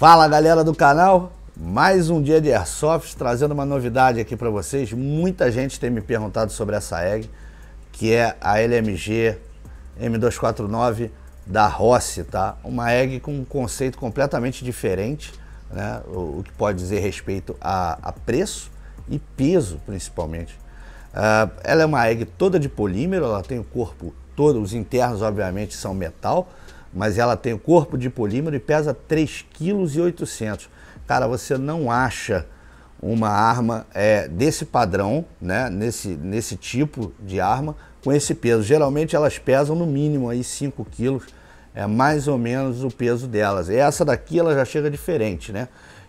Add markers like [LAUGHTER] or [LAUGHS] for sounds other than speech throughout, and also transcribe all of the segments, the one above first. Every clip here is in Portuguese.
Fala galera do canal, mais um dia de Airsoft trazendo uma novidade aqui para vocês. Muita gente tem me perguntado sobre essa egg, que é a LMG M249 da Rossi, tá? Uma egg com um conceito completamente diferente, né? O, o que pode dizer respeito a, a preço e peso principalmente. Uh, ela é uma egg toda de polímero, ela tem o corpo todo, os internos obviamente são metal, mas ela tem o corpo de polímero e pesa 3,8 kg. Cara, você não acha uma arma é, desse padrão, né, nesse, nesse tipo de arma, com esse peso. Geralmente elas pesam no mínimo aí 5 quilos, é mais ou menos o peso delas. E essa daqui ela já chega diferente, né?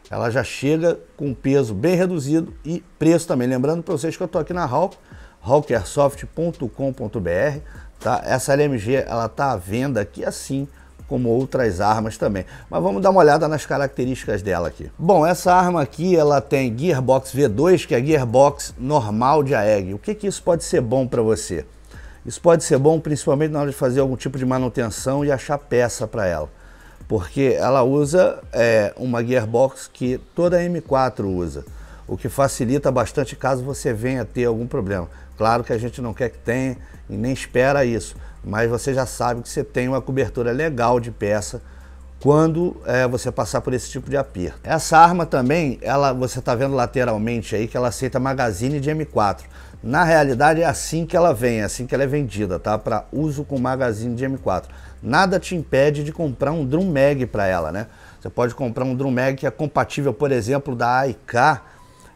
Ela já chega com peso bem reduzido e preço também. Lembrando para vocês que eu estou aqui na Hawk, hawkersoft.com.br. Tá? Essa LMG ela está à venda aqui assim como outras armas também. Mas vamos dar uma olhada nas características dela aqui. Bom, essa arma aqui ela tem Gearbox V2, que é Gearbox normal de AEG. O que, que isso pode ser bom para você? Isso pode ser bom principalmente na hora de fazer algum tipo de manutenção e achar peça para ela. Porque ela usa é, uma Gearbox que toda M4 usa o que facilita bastante caso você venha ter algum problema. Claro que a gente não quer que tenha e nem espera isso, mas você já sabe que você tem uma cobertura legal de peça quando é, você passar por esse tipo de aperto. Essa arma também, ela, você está vendo lateralmente aí que ela aceita magazine de M4. Na realidade é assim que ela vem, é assim que ela é vendida, tá? Para uso com magazine de M4. Nada te impede de comprar um Drum Mag para ela, né? Você pode comprar um Drum Mag que é compatível, por exemplo, da AIK,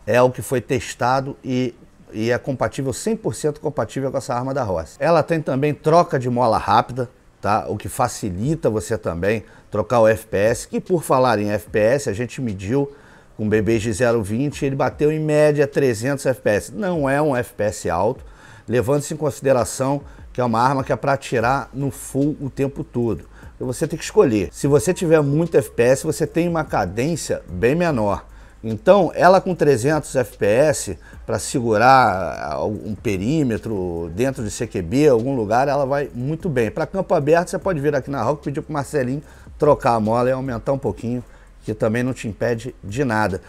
é o que foi testado e, e é compatível, 100% compatível com essa arma da Rossi. Ela tem também troca de mola rápida, tá? o que facilita você também trocar o FPS, que por falar em FPS, a gente mediu com bebês de 0,20, ele bateu em média 300 FPS. Não é um FPS alto, levando-se em consideração que é uma arma que é para atirar no full o tempo todo. Então você tem que escolher. Se você tiver muito FPS, você tem uma cadência bem menor. Então, ela com 300 FPS para segurar ah, um perímetro dentro de CQB, algum lugar, ela vai muito bem. Para campo aberto, você pode vir aqui na Rock pedir para o Marcelinho trocar a mola e aumentar um pouquinho, que também não te impede de nada.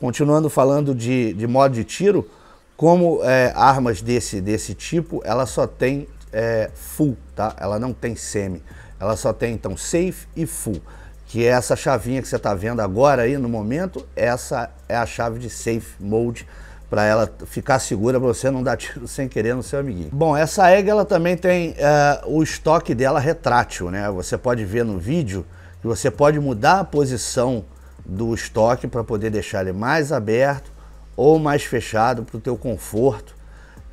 Continuando falando de, de modo de tiro, como é, armas desse, desse tipo, ela só tem é, full, tá? Ela não tem semi. Ela só tem então safe e full que é essa chavinha que você está vendo agora aí no momento, essa é a chave de safe mode para ela ficar segura, para você não dar tiro [LAUGHS] sem querer no seu amiguinho. Bom, essa egg ela também tem uh, o estoque dela retrátil, né? Você pode ver no vídeo que você pode mudar a posição do estoque para poder deixar ele mais aberto ou mais fechado para o teu conforto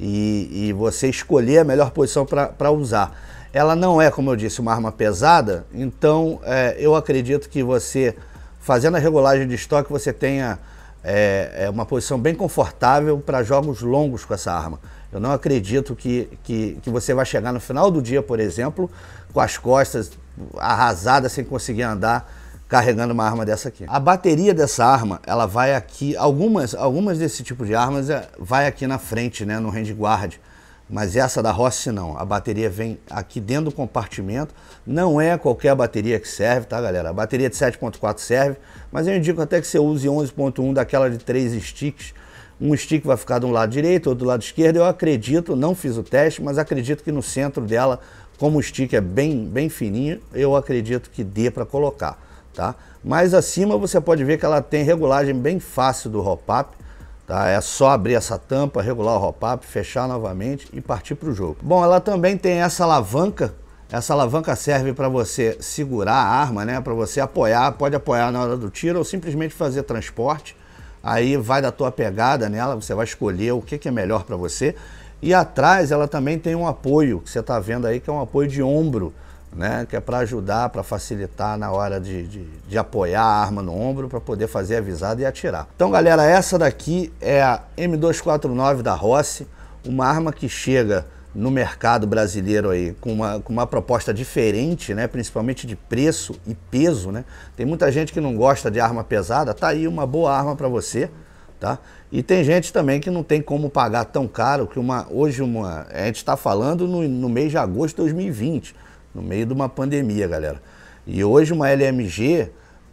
e, e você escolher a melhor posição para usar. Ela não é, como eu disse, uma arma pesada, então é, eu acredito que você, fazendo a regulagem de estoque, você tenha é, é uma posição bem confortável para jogos longos com essa arma. Eu não acredito que, que, que, você vai chegar no final do dia, por exemplo, com as costas arrasadas sem conseguir andar carregando uma arma dessa aqui. A bateria dessa arma, ela vai aqui, algumas, algumas desse tipo de armas é, vai aqui na frente, né, no guard. mas essa da Rossi não, a bateria vem aqui dentro do compartimento, não é qualquer bateria que serve, tá galera? A bateria de 7.4 serve, mas eu indico até que você use 11.1 daquela de 3 sticks, um stick vai ficar do um lado direito, outro do lado esquerdo, eu acredito, não fiz o teste, mas acredito que no centro dela, como o stick é bem, bem fininho, eu acredito que dê para colocar tá? Mais acima você pode ver que ela tem regulagem bem fácil do hop-up, tá? É só abrir essa tampa, regular o hop-up, fechar novamente e partir para o jogo. Bom, ela também tem essa alavanca, essa alavanca serve para você segurar a arma, né? Para você apoiar, pode apoiar na hora do tiro ou simplesmente fazer transporte. Aí vai da tua pegada nela, você vai escolher o que, que é melhor para você. E atrás ela também tem um apoio, que você está vendo aí, que é um apoio de ombro, né? Que é para ajudar, para facilitar na hora de, de, de, apoiar a arma no ombro para poder fazer a visada e atirar. Então, galera, essa daqui é a M249 da Rossi, uma arma que chega no mercado brasileiro aí com uma, com uma proposta diferente, né? principalmente de preço e peso. Né? Tem muita gente que não gosta de arma pesada, tá aí uma boa arma para você. Tá? E tem gente também que não tem como pagar tão caro que uma, hoje uma, a gente está falando no, no mês de agosto de 2020. No meio de uma pandemia, galera. E hoje uma LMG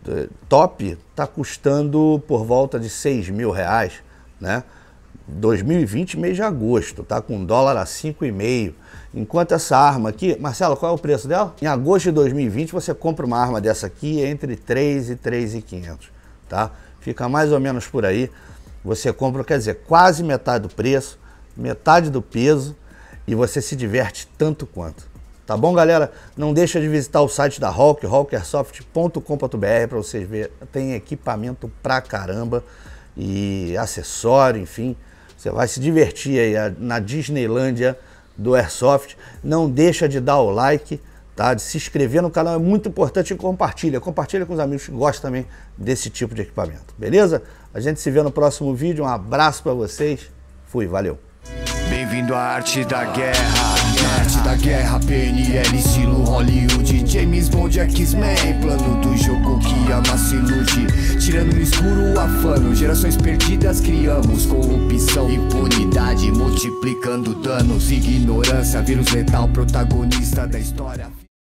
eh, top está custando por volta de 6 mil reais, né? 2020, mês de agosto, tá com dólar a 5,5. Enquanto essa arma aqui, Marcelo, qual é o preço dela? Em agosto de 2020 você compra uma arma dessa aqui entre 3 e 3,500, tá? Fica mais ou menos por aí. Você compra, quer dizer, quase metade do preço, metade do peso e você se diverte tanto quanto. Tá bom, galera? Não deixa de visitar o site da Hawk, hawkersoft.com.br para vocês verem. Tem equipamento pra caramba e acessório, enfim. Você vai se divertir aí na Disneylândia do Airsoft. Não deixa de dar o like, tá? De se inscrever no canal é muito importante e compartilha. Compartilha com os amigos que gostam também desse tipo de equipamento. Beleza? A gente se vê no próximo vídeo. Um abraço para vocês. Fui, valeu. Bem-vindo à arte da guerra. Parte arte da guerra, PNL, estilo Hollywood James Bond, X-Men, plano do jogo que ama se ilude Tirando no escuro o afano, gerações perdidas criamos Corrupção, impunidade, multiplicando danos Ignorância, vírus letal, protagonista da história